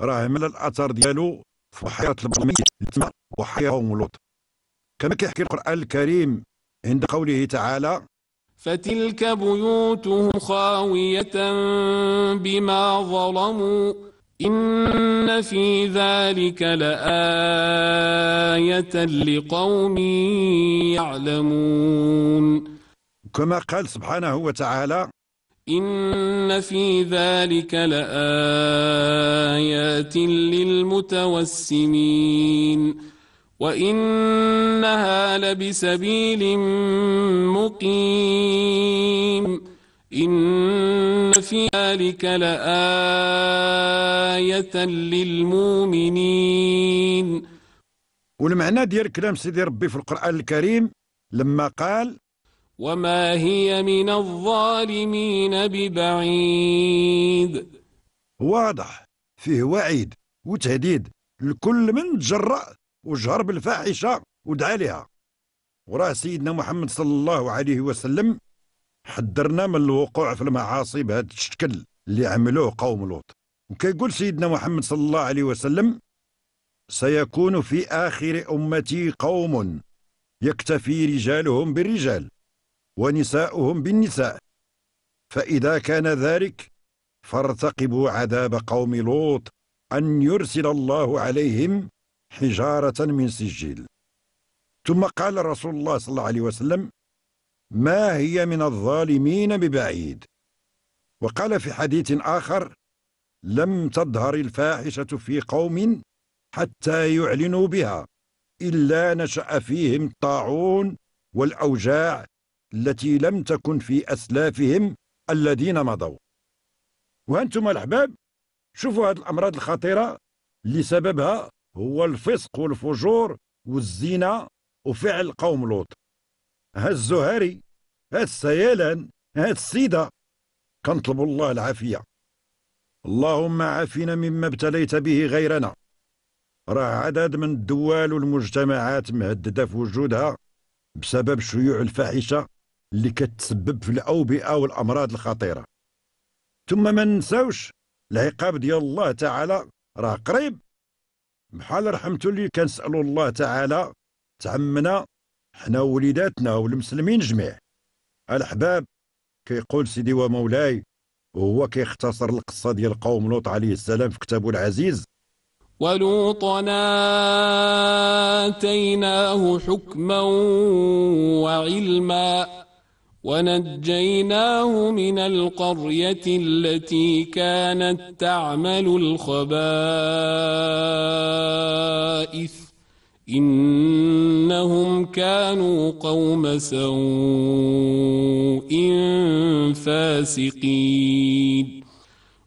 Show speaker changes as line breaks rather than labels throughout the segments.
راه من الاثار ديالو في بحيره البرميل تما بحيره ولوط كما كيحكي القران الكريم عند قوله تعالى فتلك بيوتهم
خاوية بما ظلموا إن في ذلك لآية لقوم
يعلمون كما قال سبحانه وتعالى
إن في ذلك لآية آيات للمتوسمين وإنها لبسبيل مقيم إن
في ذلك لآية للمؤمنين والمعنى ديال كلام سيدي ربي في القرآن الكريم لما قال
وما هي من الظالمين
ببعيد واضح فيه وعيد وتهديد لكل من تجرأ وجهر بالفاحشة ودعا لها وراه سيدنا محمد صلى الله عليه وسلم حذرنا من الوقوع في المعاصي بهذا الشكل اللي عملوه قوم لوط وكيقول سيدنا محمد صلى الله عليه وسلم سيكون في آخر أمتي قوم يكتفي رجالهم بالرجال ونساؤهم بالنساء فإذا كان ذلك فارتقبوا عذاب قوم لوط أن يرسل الله عليهم حجارة من سجيل ثم قال رسول الله صلى الله عليه وسلم ما هي من الظالمين ببعيد وقال في حديث آخر لم تظهر الفاحشة في قوم حتى يعلنوا بها إلا نشأ فيهم الطاعون والأوجاع التي لم تكن في أسلافهم الذين مضوا وانتم الاحباب شوفوا هذه الامراض الخطيره اللي سببها هو الفسق والفجور والزنا وفعل قوم لوط ها الزهري ها السيلان ها السيده كنطلب الله العافيه اللهم عافنا مما ابتليت به غيرنا راه عدد من الدول والمجتمعات مهدده في وجودها بسبب شيوع الفاحشه اللي كتسبب في الاوبئه والامراض الخطيره ثم ما ننساوش العقاب ديال الله تعالى راه قريب بحال رحمتو اللي كنسالو الله تعالى تعمنا حنا ووليداتنا والمسلمين جميع الأحباب كيقول سيدي ومولاي وهو كيختصر القصة ديال قوم لوط عليه السلام في كتابه العزيز
ولوطنا
آتيناه حكما
وعلما ونجيناه من القرية التي كانت تعمل الخبائث إنهم كانوا قوم سوء فاسقين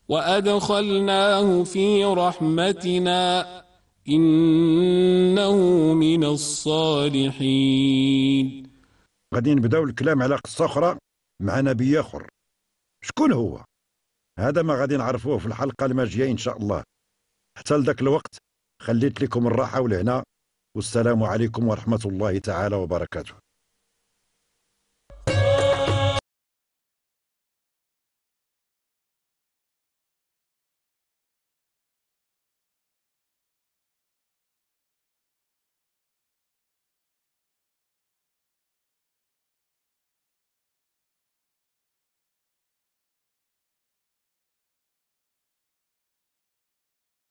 وأدخلناه في رحمتنا
إنه من الصالحين غادي نبداو الكلام على قصه اخرى مع نبي اخر شكون هو هذا ما غادي نعرفوه في الحلقه الماجيه ان شاء الله حتى لذاك الوقت خليت لكم الراحه والهنا والسلام عليكم ورحمه الله تعالى وبركاته